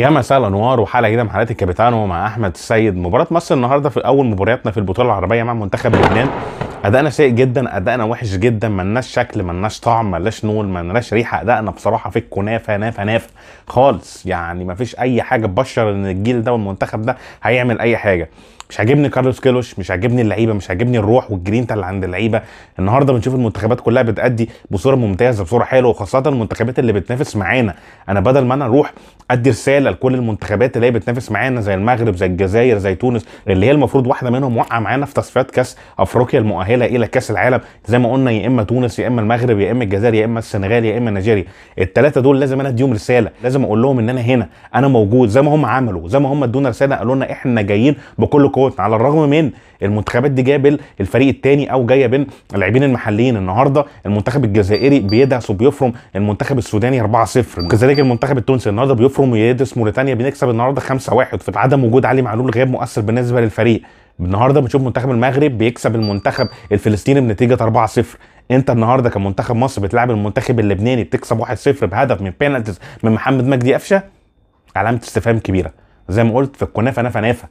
يا مساء الانوار وحلقه جديده من حلقات الكابيتانو مع احمد السيد مباراه مصر النهارده في اول مبارياتنا في البطوله العربيه مع منتخب لبنان ادائنا سيء جدا ادائنا وحش جدا ملناش شكل ملناش طعم ملناش نول ملناش ريحه ادائنا بصراحه في الكنافه نافه نافه خالص يعني مفيش اي حاجه تبشر ان الجيل ده والمنتخب ده هيعمل اي حاجه مش عاجبني كارلوس كيلوش مش عاجبني اللعيبه مش عاجبني الروح والجرينتا اللي عند اللعيبه النهارده بنشوف المنتخبات كلها بتادي بصوره ممتازه بصوره حلوه وخاصه المنتخبات اللي بتنافس معانا انا بدل ما انا اروح ادي رساله لكل المنتخبات اللي هي بتنافس معانا زي المغرب زي الجزائر زي تونس اللي هي المفروض واحده منهم واقعه معانا في تصفيات كاس افريقيا المؤهله المؤهله الى كاس العالم زي ما قلنا يا اما تونس يا اما المغرب يا اما الجزائر يا اما السنغال يا اما نيجيريا الثلاثه دول لازم انا اديهم رساله لازم اقول لهم ان انا هنا انا موجود زي ما هم عملوا زي ما هم ادونا رساله قالوا لنا احنا جايين بكل قوتنا على الرغم من المنتخبات دي جايه بالفريق الثاني او جايه بين اللاعبين المحليين النهارده المنتخب الجزائري بيدعس وبيفرم المنتخب السوداني 4-0 كذلك المنتخب التونسي النهارده بيفرم ويدعس موريتانيا بنكسب النهارده 5-1 في عدم وجود علي معلول غياب مؤثر بالنسبه للفريق النهارده بنشوف منتخب المغرب بيكسب المنتخب الفلسطيني بنتيجه 4-0 انت النهارده كمنتخب مصر بتلعب المنتخب اللبناني بتكسب 1-0 بهدف من بينالتيز من محمد مجدي قفشه علامه استفهام كبيره زي ما قلت في الكنافه نافه نافه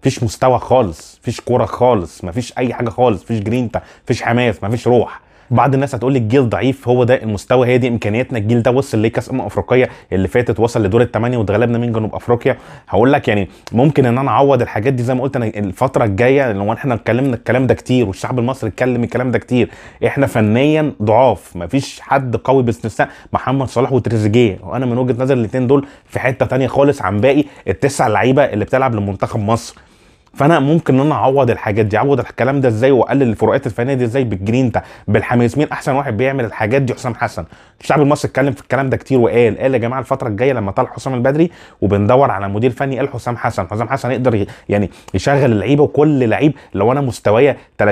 مفيش مستوى خالص مفيش كوره خالص مفيش اي حاجه خالص مفيش جرينتا مفيش حماس مفيش روح بعض الناس هتقول لي الجيل ضعيف هو ده المستوى هي دي امكانياتنا الجيل ده وصل لكاس امم افريقيه اللي فاتت وصل لدور الثمانيه واتغلبنا من جنوب افريقيا هقول لك يعني ممكن ان انا اعوض الحاجات دي زي ما قلت انا الفتره الجايه لو احنا اتكلمنا الكلام ده كتير والشعب المصري اتكلم الكلام ده كتير احنا فنيا ضعاف مفيش حد قوي باستثناء محمد صلاح وتريزيجيه وانا من وجهه نظري الاثنين دول في حته ثانيه خالص عن باقي التسع لعيبه اللي بتلعب لمنتخب مصر فانا ممكن ان انا اعوض الحاجات دي اعوض الكلام ده ازاي واقلل الفروقات الفنيه دي ازاي بالجرين ده بالحماس مين احسن واحد بيعمل الحاجات دي حسام حسن الشعب المصري اتكلم في الكلام ده كتير وقال قال يا جماعه الفتره الجايه لما طلع حسام البدري وبندور على مدير فني قال حسام حسن حسام حسن يقدر يعني يشغل اللعيبه وكل لعيب لو انا مستوايا 30% 40%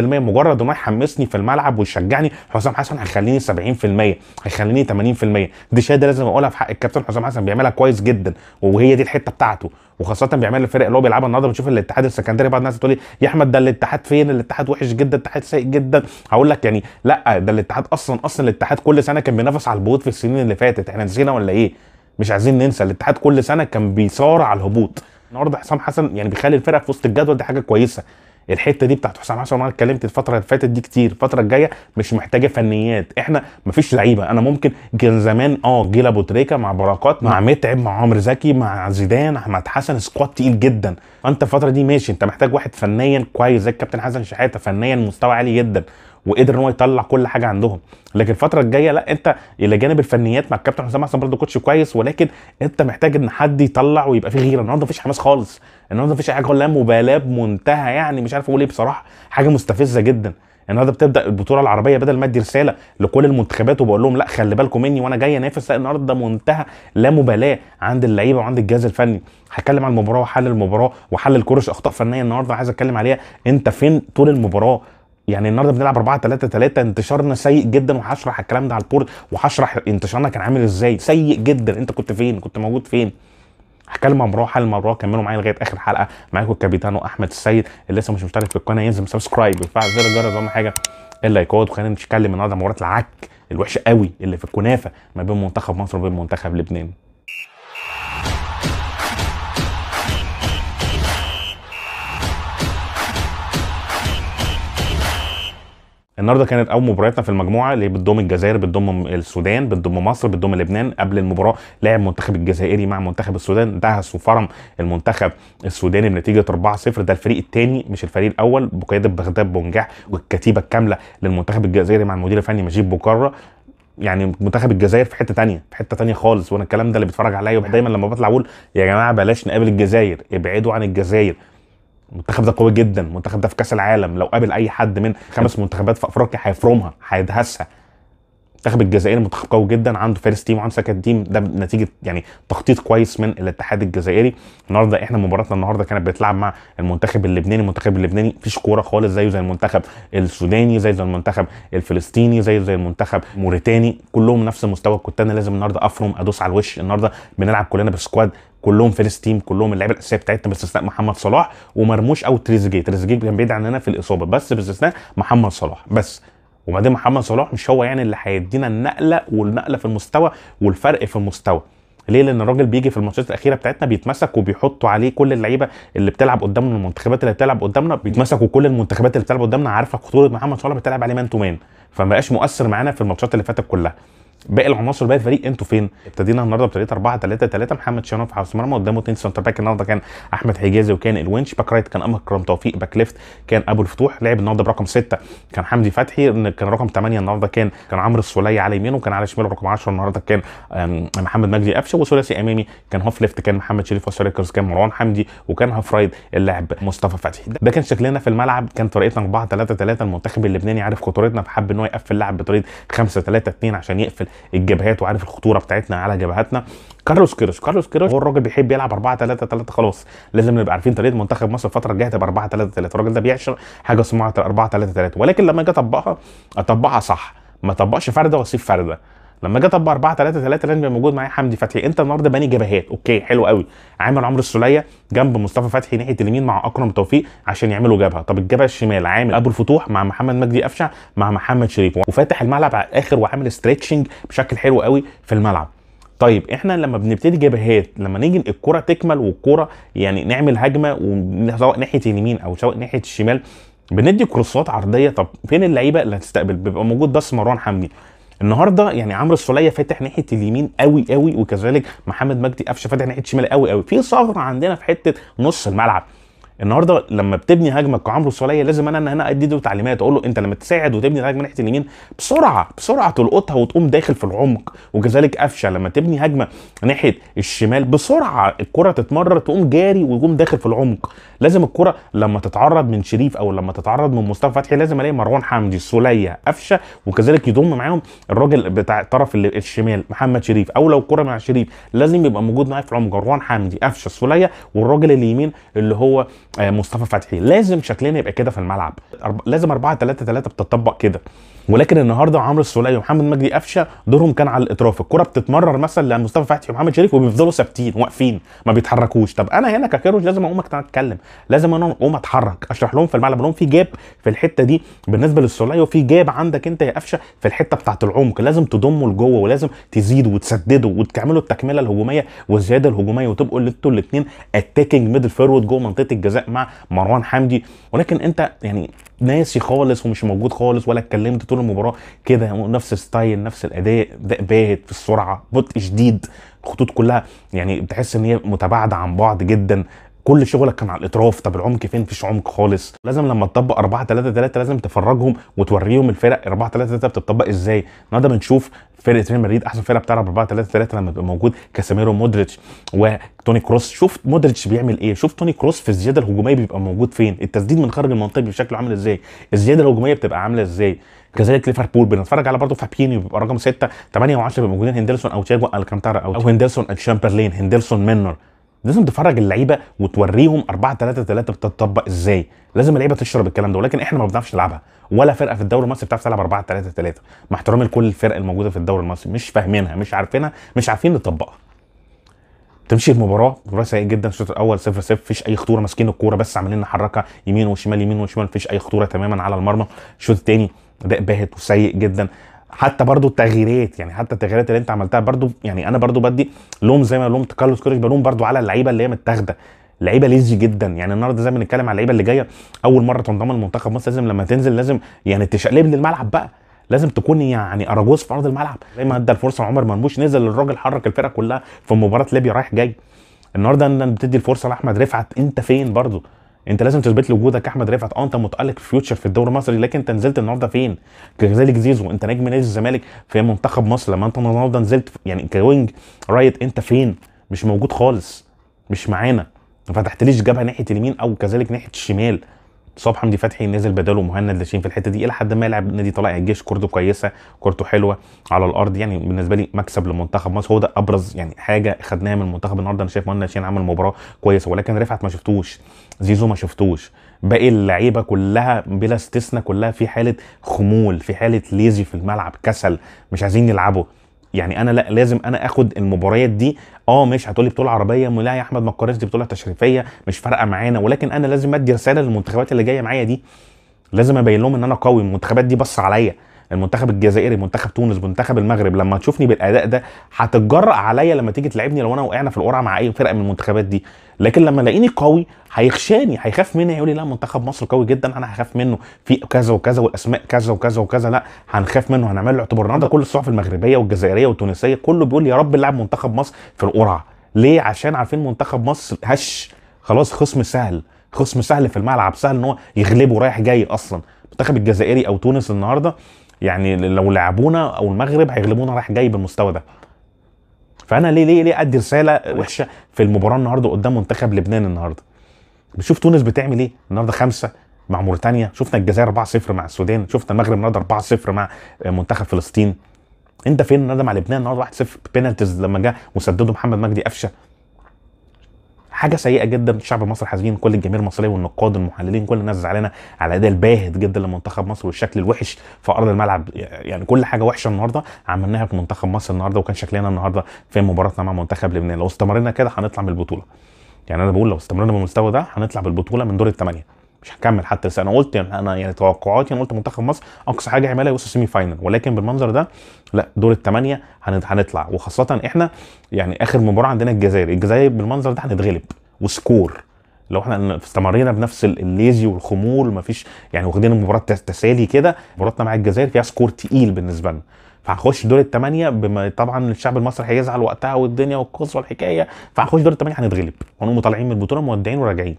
مجرد ما يحمسني في الملعب ويشجعني حسام حسن هيخليني 70% هيخليني 80% دي شهاده لازم اقولها في حق الكابتن حسام حسن بيعملها كويس جدا وهي دي الحته بتاعته وخاصه بيعمل الفرق اللي هو بيلعبها النهارده بنشوف الاتحاد السكندري بعض الناس تقول يا احمد ده الاتحاد فين الاتحاد وحش جدا الاتحاد سيء جدا هقول لك يعني لا ده الاتحاد اصلا اصلا الاتحاد كل سنه كان بينافس على الهبوط في السنين اللي فاتت احنا نسينا ولا ايه مش عايزين ننسى الاتحاد كل سنه كان بيصارع على الهبوط النهارده حسام حسن يعني بيخلي الفرق في وسط الجدول دي حاجه كويسه الحته دي بتاعت حسام حسن انا اتكلمت الفتره اللي فاتت دي كتير الفتره الجايه مش محتاجه فنيات احنا مفيش لعيبه انا ممكن كان زمان اه جيل ابو تريكه مع بركات مع نعم. متعب مع عمرو زكي مع زيدان احمد حسن سكواد تقيل جدا انت الفتره دي ماشي انت محتاج واحد فنيا كويس زي الكابتن حسن شحاته فنيا مستوى عالي جدا وقدر ان هو يطلع كل حاجه عندهم لكن الفتره الجايه لا انت الى جانب الفنيات مع الكابتن حسام حسن برضه كوتش كويس ولكن انت محتاج ان حد يطلع ويبقى فيه غيره النهارده مفيش حماس خالص النهارده مفيش حاجه لا مبالاه بمنتهى يعني مش عارف اقول ايه بصراحه حاجه مستفزه جدا النهارده بتبدا البطوله العربيه بدل ما ادي رساله لكل المنتخبات وبقول لهم لا خلي بالكم مني وانا جاي انافس لا النهارده منتهى لا مبالاه عند اللعيبه وعند الجهاز الفني هتكلم عن المباراه وحل المباراه وحل الكورش اخطاء فنيه النهارده عايز اتكلم عليها انت فين طول المباراه يعني النهارده بنلعب 4 3 3 انتشارنا سيء جدا وهشرح الكلام ده على البورد وهشرح انتشارنا كان عامل ازاي سيء جدا انت كنت فين كنت موجود فين هتكلم عن مروه حل مروه كملوا معايا لغايه اخر حلقه معاكم الكابيتانو احمد السيد اللي لسه مش مشترك في القناه ينزل سبسكرايب ويفعل زر الجرس اهم حاجه اللايكات وخلينا نتكلم النهارده مباراه العك الوحشه قوي اللي في الكنافه ما بين منتخب مصر وبين منتخب لبنان النهارده كانت اول مبارياتنا في المجموعه اللي بتضم الجزائر بتضم السودان بتضم مصر بتضم لبنان قبل المباراه لعب منتخب الجزائري مع منتخب السودان دهس وفرم المنتخب السوداني بنتيجه 4-0 ده الفريق الثاني مش الفريق الاول بقياده بغداد بونجاح والكتيبه الكامله للمنتخب الجزائري مع المدير الفني مجيب بوكره يعني منتخب الجزائر في حته تانية في حته تانية خالص وانا الكلام ده اللي بيتفرج عليا دايما لما بطلع اقول يا جماعه بلاش نقابل الجزائر ابعدوا عن الجزائر المنتخب ده قوي جدا المنتخب ده في كاس العالم لو قابل اي حد من خمس منتخبات في افريقيا هيفرمها هيدهسها منتخب الجزائري منتخب قوي جدا عنده فارس تيم وعنده سكند تيم ده نتيجه يعني تخطيط كويس من الاتحاد الجزائري النهارده احنا مباراتنا النهارده كانت بتلعب مع المنتخب اللبناني المنتخب اللبناني مفيش كوره خالص زيه زي المنتخب السوداني زي زي المنتخب الفلسطيني زي زي المنتخب موريتاني كلهم نفس المستوى كنت انا لازم النهارده افرم ادوس على الوش النهارده بنلعب كلنا بسكواد كلهم فيرست تيم كلهم اللعيبه الاساسيه بتاعتنا باستثناء محمد صلاح ومرموش او تريزيجيه تريزيجيه كان بعيد عننا في الاصابه بس باستثناء محمد صلاح بس وبعدين محمد صلاح مش هو يعني اللي هيدينا النقله والنقله في المستوى والفرق في المستوى ليه لان الراجل بيجي في الماتشات الاخيره بتاعتنا بيتمسك وبيحطوا عليه كل اللعيبه اللي بتلعب قدامنا المنتخبات اللي بتلعب قدامنا بيتمسك وكل المنتخبات اللي بتلعب قدامنا عارفه خطوره محمد صلاح بتلعب عليه مان تو مان فما بقاش مؤثر معانا في الماتشات اللي فاتت كلها باقي العناصر باقي الفريق انتوا فين؟ ابتدينا النهارده بطريقه 4 3 3 محمد شنوف حارس المرمى قدامه اثنين سنتر باك النهارده كان احمد حجازي وكان الونش باك رايت كان اكرم توفيق باك ليفت كان ابو الفتوح لعب النهارده برقم 6 كان حمدي فتحي كان رقم 8 النهارده كان كان عمرو السوليه على يمينه وكان على شماله رقم 10 النهارده كان محمد مجدي قفشه وثلاثي امامي كان هوف ليفت كان محمد شريف وسريكرز كان مروان حمدي وكان هاف رايت اللاعب مصطفى فتحي ده كان شكلنا في الملعب كان طريقتنا 4 3 3 المنتخب اللبناني عارف خطورتنا فحب ان هو يقفل اللعب بطريقه 5 3 2 عشان يقفل الجبهات وعارف الخطوره بتاعتنا على جبهاتنا كارلوس كيروش كارلوس كيروش هو الراجل بيحب يلعب 4 3 3 خلاص لازم نبقى عارفين طريقه منتخب مصر الفتره الجايه تبقى 4 3 3 الراجل ده بيعشق حاجه اسمها 4 3 3 ولكن لما اجي اطبقها اطبقها صح ما طبقش فرده واسيب فرده لما اجي اطبق 4 3 3 لازم يبقى موجود معايا حمدي فتحي انت النهارده باني جبهات اوكي حلو قوي عامر عمرو السوليه جنب مصطفى فتحي ناحيه اليمين مع اكرم توفيق عشان يعملوا جبهه طب الجبهه الشمال عامل ابو الفتوح مع محمد مجدي افشع مع محمد شريف وفاتح الملعب على الاخر وعامل ستريتشنج بشكل حلو قوي في الملعب طيب احنا لما بنبتدي جبهات لما نيجي الكره تكمل والكره يعني نعمل هجمه سواء ناحيه اليمين او سواء ناحيه الشمال بندي كروسات عرضيه طب فين اللعيبه اللي هتستقبل بيبقى موجود بس مروان حمدي النهارده يعني عمرو السوليه فاتح ناحيه اليمين قوي قوي وكذلك محمد مجدي قفشه فاتح ناحيه الشمال قوي قوي في ثغره عندنا في حته نص الملعب النهارده لما بتبني هجمه كعمرو السوليه لازم انا هنا له تعليمات اقول له انت لما تساعد وتبني الهجمه ناحيه اليمين بسرعه بسرعه تلقطها وتقوم داخل في العمق وكذلك قفشه لما تبني هجمه ناحيه الشمال بسرعه الكره تتمرر تقوم جاري ويقوم داخل في العمق لازم الكره لما تتعرض من شريف او لما تتعرض من مصطفى فتحي لازم الاقي مروان حمدي السوليه قفشه وكذلك يضم معاهم الراجل بتاع الطرف الشمال محمد شريف او لو الكره مع شريف لازم يبقى موجود معايا في العمق مروان حمدي قفشه السوليه والراجل اليمين اللي هو آه، مصطفى فتحي لازم شكلنا يبقى كده في الملعب لازم 4 3 3 بتطبق كده ولكن النهارده عمرو السوليه ومحمد مجدي قفشه دورهم كان على الاطراف الكره بتتمرر مثلا لمصطفى فتحي ومحمد شريف وبيفضلوا ثابتين واقفين ما بيتحركوش طب انا هنا ككيروش لازم اقوم اتكلم لازم انا اقوم اتحرك اشرح لهم في الملعب لهم في جاب في الحته دي بالنسبه للسوليه وفي جاب عندك انت يا قفشه في الحته بتاعه العمق لازم تضمه لجوه ولازم تزيده وتسدده وتعملوا التكمله الهجوميه والزياده الهجوميه وتبقوا انتوا الاثنين اتاكينج ميدل فورورد جوه منطقه الجزاء مع مروان حمدي ولكن انت يعني ناسي خالص ومش موجود خالص ولا اتكلمت طول المباراه كده نفس الستايل نفس الاداء باهت في السرعه بطء شديد الخطوط كلها يعني بتحس ان هي متباعده عن بعض جدا كل شغلك كان على الاطراف طب العمق فين مفيش عمق خالص لازم لما تطبق 4 3 3 لازم تفرجهم وتوريهم الفرق 4 3 3 بتطبق ازاي النهارده بنشوف فرقه ريال مدريد احسن فرقه بتلعب 4 3 3 لما بيبقى موجود كاسيميرو مودريتش وتوني كروس شوف مودريتش بيعمل ايه شوف توني كروس في الزياده الهجوميه بيبقى موجود فين التسديد من خارج المنطقه بيبقى شكله عامل ازاي الزياده الهجوميه بتبقى عامله ازاي كذلك ليفربول بنتفرج على برضه فابينيو بيبقى رقم 6 8 و10 بيبقوا موجودين هندرسون او تشاجو الكانتارا او هندرسون تشامبرلين هندرسون منر لازم تفرج اللعيبه وتوريهم 4 3 3 بتطبق ازاي لازم اللعيبه تشرب الكلام ده ولكن احنا ما بنعرفش نلعبها ولا فرقه في الدوري المصري بتعرف تلعب 4 3 3 مع احترامي لكل الفرق الموجوده في الدوري المصري مش فاهمينها مش عارفينها مش عارفين نطبقها تمشي المباراه مباراه سيئه جدا الشوط الاول 0 0 مفيش اي خطوره ماسكين الكوره بس عاملين نحركها يمين وشمال يمين وشمال مفيش اي خطوره تماما على المرمى الشوط الثاني اداء باهت وسيء جدا حتى برضو التغييرات يعني حتى التغييرات اللي انت عملتها برضو يعني انا برضو بدي لوم زي ما لوم كارلوس كوريش بلوم برضو على اللعيبه اللي هي متاخده لعيبه ليزي جدا يعني النهارده زي ما بنتكلم على اللعيبه اللي جايه اول مره تنضم لمنتخب مصر لازم لما تنزل لازم يعني تشقلب للملعب بقى لازم تكون يعني اراجوز في ارض الملعب زي ما ادى الفرصه لعمر مرموش نزل الراجل حرك الفرقه كلها في مباراه ليبيا رايح جاي النهارده بتدي الفرصه لاحمد رفعت انت فين برضه انت لازم تثبت لي وجودك احمد رفعت اه انت متالق فيوتشر في الدوري المصري لكن انت نزلت النهارده فين؟ كذلك زيزو انت نجم نادي الزمالك في منتخب مصر لما انت النهارده نزلت يعني كوينج رايت انت فين؟ مش موجود خالص مش معانا ما فتحتليش جبهه ناحيه اليمين او كذلك ناحيه الشمال صبح حمدي فتحي نزل بداله مهند لاشين في الحته دي الى حد ما لعب النادي طلائع الجيش كورته كويسه كورته حلوه على الارض يعني بالنسبه لي مكسب لمنتخب مصر هو ده ابرز يعني حاجه خدناها من المنتخب النهارده انا شايف مهند لاشين عمل مباراه كويسه ولكن رفعت ما شفتوش زيزو ما شفتوش باقي اللعيبه كلها بلا استثناء كلها في حاله خمول في حاله ليزي في الملعب كسل مش عايزين يلعبوا يعني انا لا لازم انا اخد المباريات دي اه مش هتقولي بطوله عربيه لا يا احمد ما تقارنش دي بطوله تشريفيه مش فارقه معانا ولكن انا لازم ادي رساله للمنتخبات اللي جايه معايا دي لازم ابين لهم ان انا قوي المنتخبات دي بص عليا المنتخب الجزائري منتخب تونس منتخب المغرب لما تشوفني بالاداء ده هتتجرأ عليا لما تيجي تلعبني لو انا وقعنا في القرعه مع اي فرقه من المنتخبات دي لكن لما الاقيني قوي هيخشاني هيخاف مني هيقول لي لا منتخب مصر قوي جدا انا هخاف منه في كذا وكذا والاسماء كذا وكذا وكذا لا هنخاف منه هنعمل له اعتبار النهارده كل الصحف المغربيه والجزائريه والتونسيه كله بيقول يا رب نلعب منتخب مصر في القرعه ليه عشان عارفين منتخب مصر هش خلاص خصم سهل خصم سهل في الملعب سهل ان هو يغلبه رايح جاي اصلا منتخب الجزائري او تونس النهارده يعني لو لعبونا او المغرب هيغلبونا رايح جاي بالمستوى ده فانا ليه ليه ليه ادي رساله وحشه في المباراه النهارده قدام منتخب لبنان النهارده بشوف تونس بتعمل ايه النهارده خمسه مع موريتانيا شفنا الجزائر 4-0 مع السودان شفنا المغرب النهارده 4-0 مع منتخب فلسطين انت فين النهارده مع لبنان النهارده 1-0 بينالتيز لما جه وسدده محمد مجدي قفشه حاجه سيئه جدا الشعب المصري حزين كل الجماهير المصريه والنقاد المحللين كل الناس زعلانه على الاداء الباهت جدا لمنتخب مصر والشكل الوحش في ارض الملعب يعني كل حاجه وحشه النهارده عملناها في منتخب مصر النهارده وكان شكلنا النهارده في مباراتنا مع منتخب لبنان لو استمرينا كده هنطلع من البطوله يعني انا بقول لو استمرنا بالمستوى ده هنطلع بالبطوله من دور الثمانيه مش هكمل حتى لسه انا قلت يعني، انا يعني توقعاتي انا قلت منتخب مصر اقصى حاجه هيعملها يوصل سيمي فاينل ولكن بالمنظر ده لا دور الثمانيه هنطلع وخاصه احنا يعني اخر مباراه عندنا الجزائر الجزائر بالمنظر ده هنتغلب وسكور لو احنا استمرينا بنفس الليزي والخمول فيش يعني واخدين المباراه تسالي كده مباراتنا مع الجزائر فيها سكور تقيل بالنسبه لنا فهنخش دور الثمانيه بما طبعا الشعب المصري هيزعل وقتها والدنيا والقصه والحكايه فهنخش دور الثمانيه هنتغلب ونقوم طالعين من البطوله مودعين وراجعين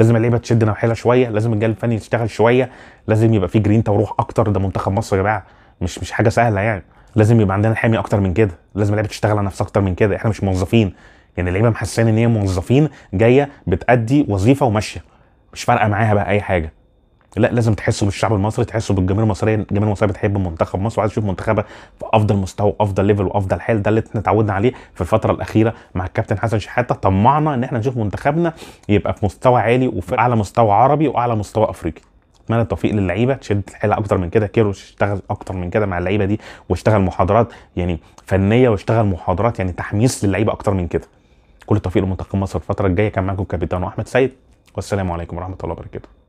لازم اللعيبه تشد نواحيها شويه لازم الجهاز الفني يشتغل شويه لازم يبقى في جرينتا وروح اكتر ده منتخب مصر يا جماعه مش مش حاجه سهله يعني لازم يبقى عندنا حامي اكتر من كده لازم اللعيبه تشتغل على نفسها اكتر من كده احنا مش موظفين يعني اللعيبه محسسين ان هي موظفين جايه بتادي وظيفه وماشيه مش فارقه معاها بقى اي حاجه لا لازم تحسوا بالشعب المصري تحسوا بالجماهير المصريه الجماهير المصريه بتحب منتخب مصر وعايز تشوف منتخبها في افضل مستوى وافضل ليفل وافضل حال ده اللي احنا اتعودنا عليه في الفتره الاخيره مع الكابتن حسن شحاته طمعنا ان احنا نشوف منتخبنا يبقى في مستوى عالي وفي اعلى مستوى عربي واعلى مستوى افريقي اتمنى التوفيق للعيبه تشد الحيله اكتر من كده كيروش اشتغل اكتر من كده مع اللعيبه دي واشتغل محاضرات يعني فنيه واشتغل محاضرات يعني تحميس للعيبه اكتر من كده كل التوفيق لمنتخب مصر الفتره الجايه كان معاكم كابتن احمد سيد والسلام عليكم ورحمه الله وبركاته